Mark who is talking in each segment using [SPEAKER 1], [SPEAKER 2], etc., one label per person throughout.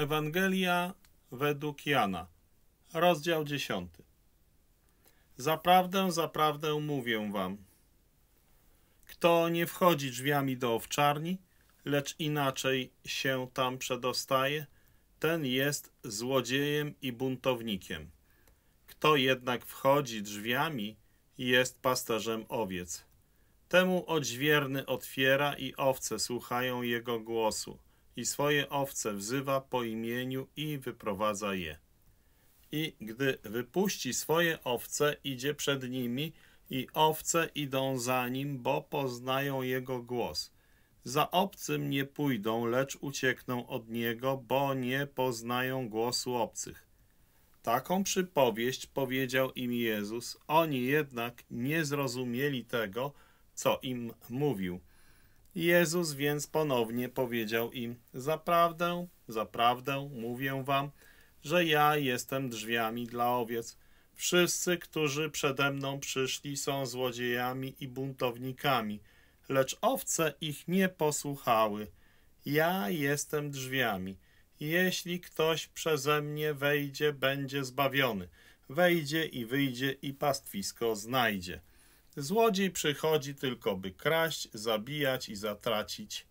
[SPEAKER 1] Ewangelia według Jana, rozdział 10. Zaprawdę, zaprawdę mówię wam. Kto nie wchodzi drzwiami do owczarni, lecz inaczej się tam przedostaje, ten jest złodziejem i buntownikiem. Kto jednak wchodzi drzwiami, jest pasterzem owiec. Temu odźwierny otwiera i owce słuchają jego głosu – i swoje owce wzywa po imieniu i wyprowadza je. I gdy wypuści swoje owce, idzie przed nimi, i owce idą za nim, bo poznają jego głos. Za obcym nie pójdą, lecz uciekną od niego, bo nie poznają głosu obcych. Taką przypowieść powiedział im Jezus, oni jednak nie zrozumieli tego, co im mówił Jezus więc ponownie powiedział im, zaprawdę, zaprawdę mówię wam, że ja jestem drzwiami dla owiec. Wszyscy, którzy przede mną przyszli, są złodziejami i buntownikami, lecz owce ich nie posłuchały. Ja jestem drzwiami. Jeśli ktoś przeze mnie wejdzie, będzie zbawiony. Wejdzie i wyjdzie i pastwisko znajdzie. Złodziej przychodzi tylko, by kraść, zabijać i zatracić.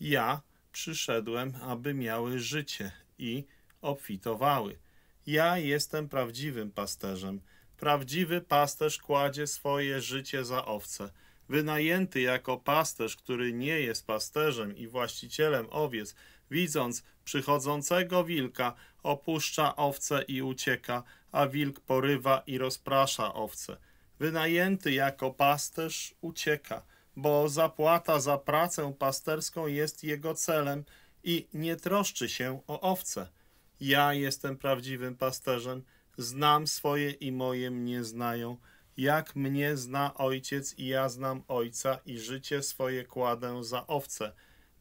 [SPEAKER 1] Ja przyszedłem, aby miały życie i obfitowały. Ja jestem prawdziwym pasterzem. Prawdziwy pasterz kładzie swoje życie za owce. Wynajęty jako pasterz, który nie jest pasterzem i właścicielem owiec, widząc przychodzącego wilka, opuszcza owce i ucieka, a wilk porywa i rozprasza owce. Wynajęty jako pasterz ucieka, bo zapłata za pracę pasterską jest jego celem i nie troszczy się o owce. Ja jestem prawdziwym pasterzem, znam swoje i moje mnie znają. Jak mnie zna ojciec i ja znam ojca i życie swoje kładę za owce.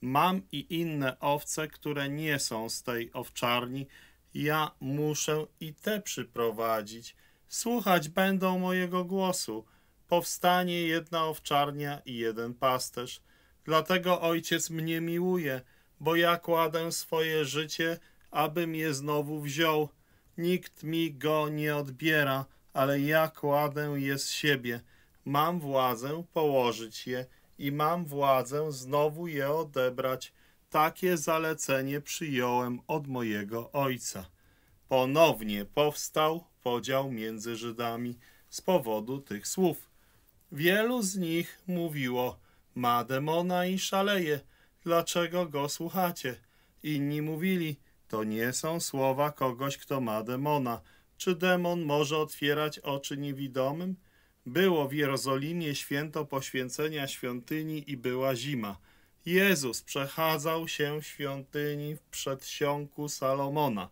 [SPEAKER 1] Mam i inne owce, które nie są z tej owczarni. Ja muszę i te przyprowadzić – Słuchać będą mojego głosu. Powstanie jedna owczarnia i jeden pasterz. Dlatego Ojciec mnie miłuje, bo ja kładę swoje życie, abym je znowu wziął. Nikt mi go nie odbiera, ale ja kładę je z siebie. Mam władzę położyć je i mam władzę znowu je odebrać. Takie zalecenie przyjąłem od mojego Ojca. Ponownie powstał, podział między Żydami z powodu tych słów. Wielu z nich mówiło: Ma demona i szaleje, dlaczego go słuchacie? Inni mówili: To nie są słowa kogoś, kto ma demona. Czy demon może otwierać oczy niewidomym? Było w Jerozolimie święto poświęcenia świątyni i była zima. Jezus przechadzał się w świątyni w przedsionku Salomona.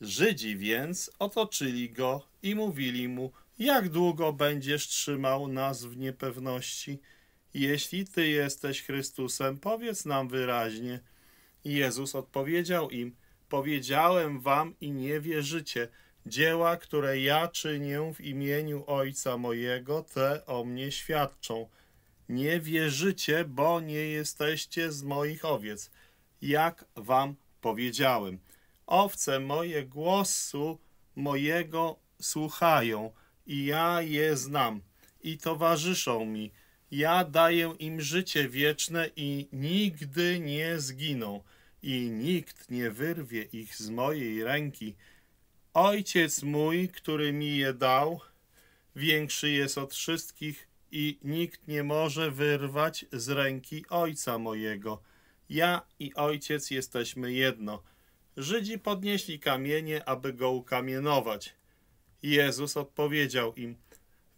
[SPEAKER 1] Żydzi więc otoczyli go i mówili mu, jak długo będziesz trzymał nas w niepewności? Jeśli Ty jesteś Chrystusem, powiedz nam wyraźnie. Jezus odpowiedział im, powiedziałem wam i nie wierzycie. Dzieła, które ja czynię w imieniu Ojca mojego, te o mnie świadczą. Nie wierzycie, bo nie jesteście z moich owiec, jak wam powiedziałem. Owce moje głosu mojego słuchają i ja je znam i towarzyszą mi. Ja daję im życie wieczne i nigdy nie zginą i nikt nie wyrwie ich z mojej ręki. Ojciec mój, który mi je dał, większy jest od wszystkich i nikt nie może wyrwać z ręki Ojca mojego. Ja i Ojciec jesteśmy jedno. Żydzi podnieśli kamienie, aby go ukamienować. Jezus odpowiedział im,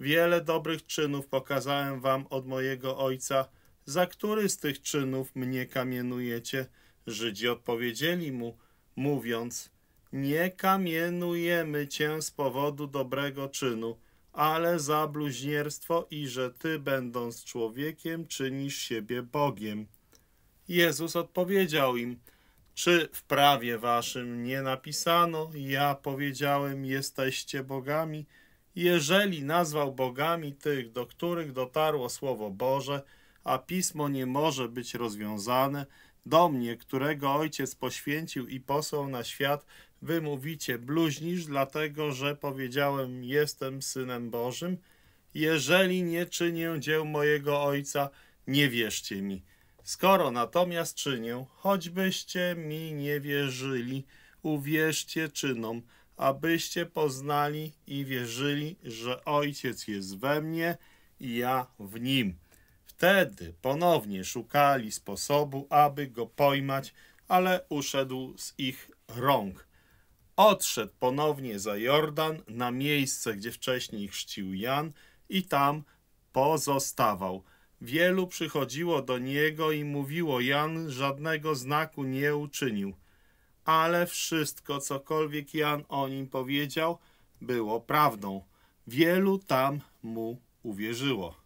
[SPEAKER 1] wiele dobrych czynów pokazałem wam od mojego Ojca, za który z tych czynów mnie kamienujecie? Żydzi odpowiedzieli mu, mówiąc, nie kamienujemy cię z powodu dobrego czynu, ale za bluźnierstwo i że ty, będąc człowiekiem, czynisz siebie Bogiem. Jezus odpowiedział im – czy w prawie waszym nie napisano, ja powiedziałem, jesteście bogami? Jeżeli nazwał bogami tych, do których dotarło Słowo Boże, a pismo nie może być rozwiązane, do mnie, którego ojciec poświęcił i posłał na świat, wy mówicie, bluźnisz, dlatego że powiedziałem, jestem synem Bożym? Jeżeli nie czynię dzieł mojego ojca, nie wierzcie mi. Skoro natomiast czynię, choćbyście mi nie wierzyli, uwierzcie czynom, abyście poznali i wierzyli, że Ojciec jest we mnie i ja w nim. Wtedy ponownie szukali sposobu, aby go pojmać, ale uszedł z ich rąk. Odszedł ponownie za Jordan na miejsce, gdzie wcześniej chrzcił Jan i tam pozostawał. Wielu przychodziło do niego i mówiło, Jan żadnego znaku nie uczynił, ale wszystko, cokolwiek Jan o nim powiedział, było prawdą. Wielu tam mu uwierzyło.